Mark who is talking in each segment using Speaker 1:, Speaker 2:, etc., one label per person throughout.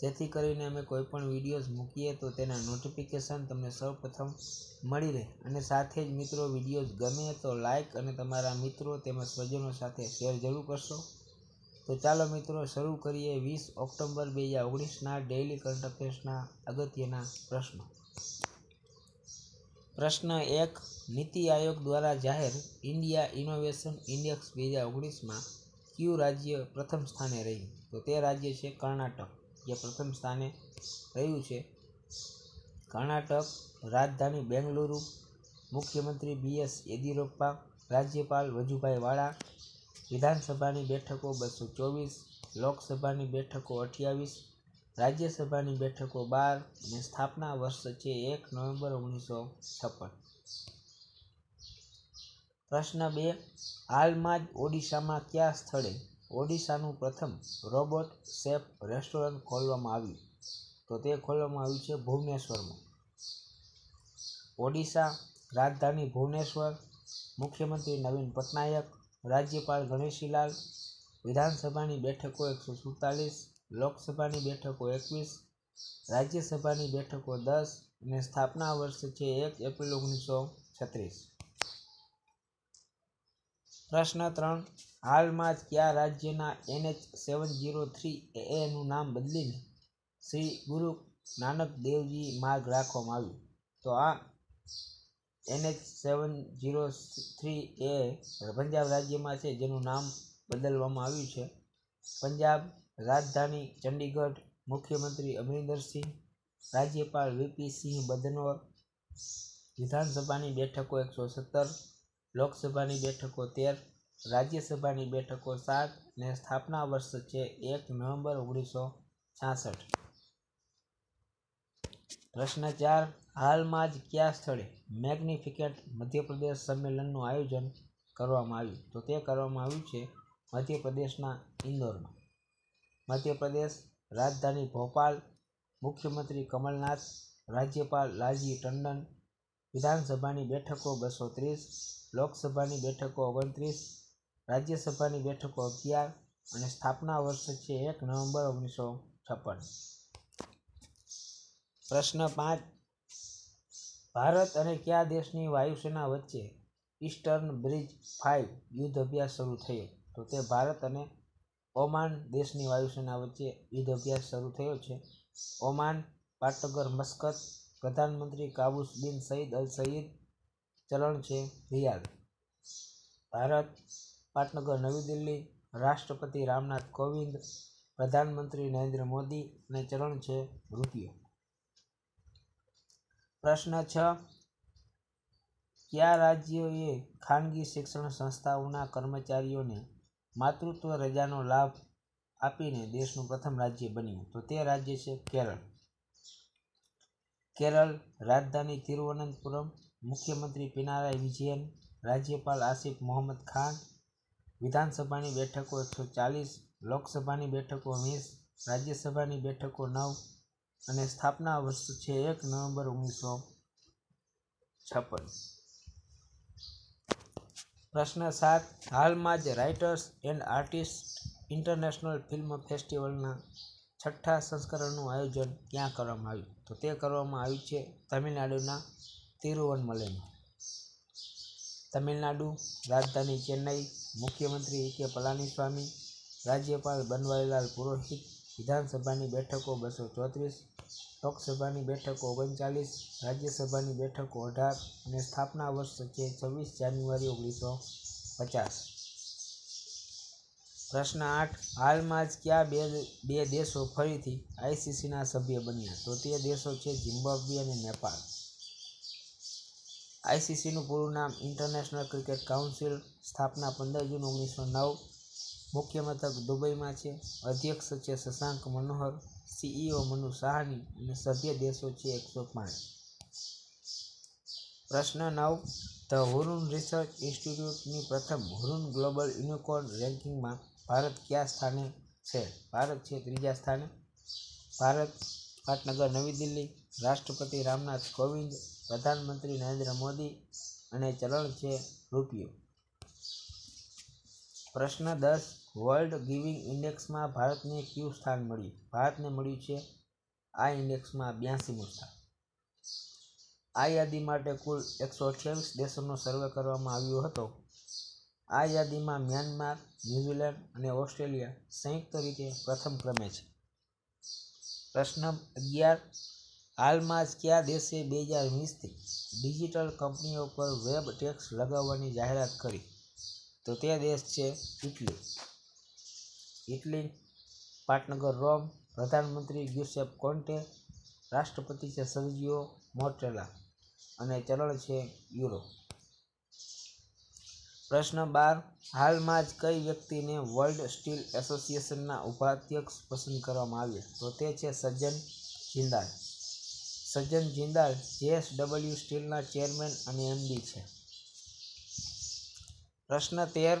Speaker 1: જેથી કરીને અમે કોઈપણ વિડીયોઝ મૂકીએ તો તેના નોટિફિકેશન તમને સૌપ્રથમ મળી રહે અને સાથે જ મિત્રો વિડીયોઝ ગમે તો લાઇક અને તમારા મિત્રો તેમજ સ્વજનો સાથે શેર જરૂર કરશો તો ચાલો મિત્રો શરૂ કરીએ વીસ ઓક્ટોબર બે હજાર ઓગણીસના ડેઇલી કરંટ અફેર્સના અગત્યના પ્રશ્નો પ્રશ્ન એક નીતિ આયોગ દ્વારા જાહેર ઇન્ડિયા ઇનોવેશન ઇન્ડેક્સ બે હજાર ઓગણીસમાં કયું રાજ્ય પ્રથમ સ્થાને રહ્યું તો તે રાજ્ય છે કર્ણાટક જે પ્રથમ સ્થાને રહ્યું છે કર્ણાટક રાજધાની બેંગલુરુ મુખ્યમંત્રી બી એસ યેદિયુરપ્પા રાજ્યપાલ વજુભાઈ વાળા વિધાનસભાની બેઠકો બસો ચોવીસ લોકસભાની બેઠકો અઠ્યાવીસ રાજ્યસભાની બેઠકો બાર અને સ્થાપના વર્ષ છે એક નવેમ્બર ઓગણીસો છપ્પન પ્રશ્ન બે હાલમાં જ ઓડિશામાં કયા સ્થળે ઓડિશાનું પ્રથમ રોબોટ શેફ રેસ્ટોરન્ટ ખોલવામાં આવ્યું તો તે ખોલવામાં આવ્યું છે ભુવનેશ્વરમાં ઓડિશા રાજધાની ભુવનેશ્વર મુખ્યમંત્રી નવીન પટનાયક રાજ્યપાલ ગણેશીલાલ વિધાનસભાની બેઠકો એકસો સુડતાલીસ લોકસભાની બેઠકો એકવીસ રાજ્યસભાની બેઠકો દસ અને સ્થાપના વર્ષ છે એક એપ્રિલ ઓગણીસો છત્રીસ પ્રશ્ન ત્રણ હાલમાં જ કયા રાજ્યના એનએચ સેવન જીરો થ્રી એનું નામ બદલીને શ્રી ગુરુ નાનક દેવજી માર્ગ રાખવામાં આવ્યું તો આ NH seven zero three A Punjab રાજ્યમાં છે જેનું નામ બદલવામાં આવ્યું છે પંજાબ રાજધાની ચંડીગઢ મુખ્યમંત્રી અમરિંદરસિંહ રાજ્યપાલ વીપી સિંહ બદનોર વિધાનસભાની બેઠકો એકસો સત્તર લોકસભાની બેઠકો તેર રાજ્યસભાની બેઠકો સાત ને સ્થાપના વર્ષ છે એક નવેમ્બર ઓગણીસો છાસઠ પ્રશ્ન ચાર હાલમાં જ કયા સ્થળે મેગ્નિફિકેટ મધ્યપ્રદેશ સંમેલનનું આયોજન કરવામાં આવ્યું તો તે કરવામાં આવ્યું છે મધ્યપ્રદેશના ઇન્દોરમાં મધ્યપ્રદેશ રાજધાની ભોપાલ મુખ્યમંત્રી કમલનાથ રાજ્યપાલ લાલજી ટંડન વિધાનસભાની બેઠકો બસો ત્રીસ લોકસભાની બેઠકો ઓગણત્રીસ રાજ્યસભાની બેઠકો અગિયાર અને સ્થાપના વર્ષ છે એક નવેમ્બર ઓગણીસો છપ્પન પ્રશ્ન પાંચ ભારત અને કયા દેશની વાયુસેના વચ્ચે ઈસ્ટર્ન બ્રિજ ફાઇવ યુદ્ધ અભ્યાસ શરૂ થયો તો તે ભારત અને ઓમાન દેશની વાયુસેના વચ્ચે યુદ્ધ અભ્યાસ શરૂ થયો છે ઓમાન પાટનગર મસ્કત પ્રધાનમંત્રી કાબુસ બિન સઈદ અલ સઈદ ચલણ છે રિયાદ ભારત પાટનગર નવી દિલ્હી રાષ્ટ્રપતિ રામનાથ કોવિંદ પ્રધાનમંત્રી નરેન્દ્ર મોદી અને ચરણ છે રૂપિયો પ્રશ્ન છ કયા રાજ્યોએ ખાનગી શિક્ષણ સંસ્થાઓના કર્મચારીઓને માતૃત્વ રજાનો લાભ આપીને દેશનું પ્રથમ રાજ્ય બન્યું તો તે રાજ્ય છે કેરળ કેરળ રાજધાની તિરુવનંતપુરમ મુખ્યમંત્રી પિનારાય વિજયન રાજ્યપાલ આસિફ મોહમ્મદ ખાન વિધાનસભાની બેઠકો એકસો ચાલીસ લોકસભાની બેઠકો વીસ રાજ્યસભાની બેઠકો નવ અને સ્થાપના વર્ષ છે એક નવેમ્બર ઓગણીસો છપ્પન પ્રશ્ન સાત હાલમાં જ writers and artist international film ફેસ્ટિવલના છઠ્ઠા સંસ્કરણનું આયોજન ક્યાં કરવામાં આવ્યું તો તે કરવામાં આવ્યું છે તમિલનાડુના તિરુવનમલઈમાં તમિલનાડુ રાજધાની ચેન્નઈ મુખ્યમંત્રી ઈ કે પલાનીસ્વામી રાજ્યપાલ બનવારીલાલ પુરોહિત વિધાનસભાની બેઠકો બસો ચોત્રીસ લોકસભાની બેઠકો ઓગણચાલીસ રાજ્યસભાની બેઠકો અઢાર અને સ્થાપના વર્ષ છે છવ્વીસ જાન્યુઆરી ઓગણીસો પચાસ પ્રશ્ન આઠ હાલમાં જ કયા બે બે દેશો ફરીથી આઈસીસીના સભ્ય બન્યા તો તે દેશો છે ઝિમ્બાબ્વે અને નેપાળ આઈસીસીનું પૂરું નામ ઇન્ટરનેશનલ ક્રિકેટ કાઉન્સિલ સ્થાપના પંદર જૂન ઓગણીસો નવ મુખ્ય મથક દુબઈમાં છે અધ્યક્ષ છે શશાંક મનોહર સીઈઓ મનુ સાહની અને સભ્ય દેશો છે એકસો પાંચ પ્રશ્ન નવ ધ હુરુન રિસર્ચ ઇન્સ્ટિટ્યૂટની પ્રથમ હુરુન ગ્લોબલ યુનિકોર્ન રેન્કિંગમાં ભારત કયા સ્થાને છે ભારત છે ત્રીજા સ્થાને ભારત પાટનગર નવી દિલ્હી રાષ્ટ્રપતિ રામનાથ કોવિંદ પ્રધાનમંત્રી નરેન્દ્ર મોદી અને ચલણ છે રૂપિયો પ્રશ્ન દસ વર્લ્ડ ગિવિંગ ઇન્ડેક્સમાં ભારતને કયું સ્થાન મળ્યું ભારતને મળ્યું છે આ ઇન્ડેક્સમાં બ્યાસીમું સ્થાન આ યાદી માટે કુલ એકસો અઠ્યાવીસ દેશોનો સર્વે કરવામાં આવ્યો હતો આ યાદીમાં મ્યાનમાર ન્યૂઝીલેન્ડ અને ઓસ્ટ્રેલિયા સંયુક્ત રીતે પ્રથમ ક્રમે છે પ્રશ્ન અગિયાર હાલમાં જ કયા દેશે બે હજાર વીસથી ડિજિટલ કંપનીઓ પર વેબ ટેક્સ લગાવવાની જાહેરાત કરી તો તે દેશ છે ઇટલી ઇટલી પાટનગર રોમ પ્રધાનમંત્રી યુસેફ કોન્ટે રાષ્ટ્રપતિ છે સર્જિયો મોટેલા અને ચલણ છે યુરો પ્રશ્ન બાર હાલમાં જ કઈ વ્યક્તિને વર્લ્ડ સ્ટીલ એસોસિએશનના ઉપાધ્યક્ષ પસંદ કરવામાં આવ્યા તો તે છે સજ્જન જિંદાલ સજ્જન જિંદાલ ડબલ્યુ સ્ટીલના ચેરમેન અને એમડી છે પ્રશ્ન તેર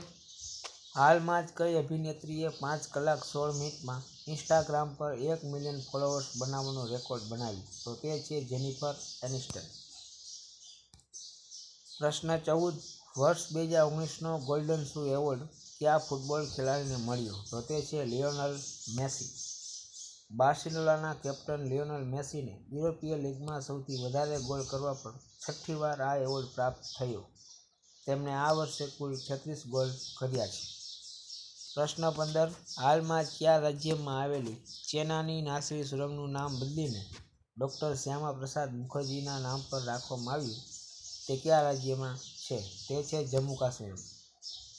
Speaker 1: હાલમાં જ કઈ અભિનેત્રીએ પાંચ કલાક સોળ મિનિટમાં ઇન્સ્ટાગ્રામ પર એક મિલિયન ફોલોઅર્સ બનાવવાનો રેકોર્ડ બનાવ્યો તો તે છે જેનિફર એનિસ્ટન પ્રશ્ન ચૌદ વર્ષ બે હજાર ઓગણીસનો ગોલ્ડન શૂ એવોર્ડ કયા ફૂટબોલ ખેલાડીને મળ્યો તો તે છે લિયોનલ મેસી બાર્સિલોનાના કેપ્ટન લિયોનલ મેસીને યુરોપીય લીગમાં સૌથી વધારે ગોલ કરવા પર છઠ્ઠી વાર આ એવોર્ડ પ્રાપ્ત થયો તેમણે આ વર્ષે કુલ છત્રીસ ગોલ કર્યા છે પ્રશ્ન પંદર હાલમાં કયા રાજ્યમાં આવેલી ચેનાની નાસરી સુરંગનું નામ બદલીને ડૉક્ટર શ્યામા પ્રસાદ મુખર્જીના નામ પર રાખવામાં આવ્યું તે કયા રાજ્યમાં છે તે છે જમ્મુ કાશ્મીર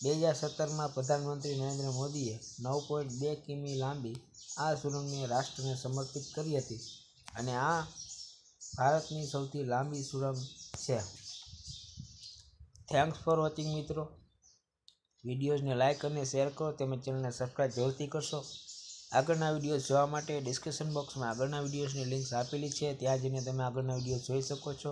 Speaker 1: બે હજાર સત્તરમાં પ્રધાનમંત્રી નરેન્દ્ર મોદીએ નવ પોઈન્ટ બે કિમી લાંબી આ સુરંગને રાષ્ટ્રને સમર્પિત કરી હતી અને આ ભારતની સૌથી લાંબી સુરંગ છે થેન્ક્સ ફોર વોચિંગ મિત્રો વિડીયોઝને લાઇક અને શેર કરો તેમજ ચેનલને સબસ્ક્રાઈબ જરૂરથી કરશો આગળના વિડીયોઝ જોવા માટે ડિસ્ક્રિપ્શન બોક્સમાં આગળના વિડીયોઝની લિંક્સ આપેલી છે ત્યાં જઈને તમે આગળના વિડીયો જોઈ શકો છો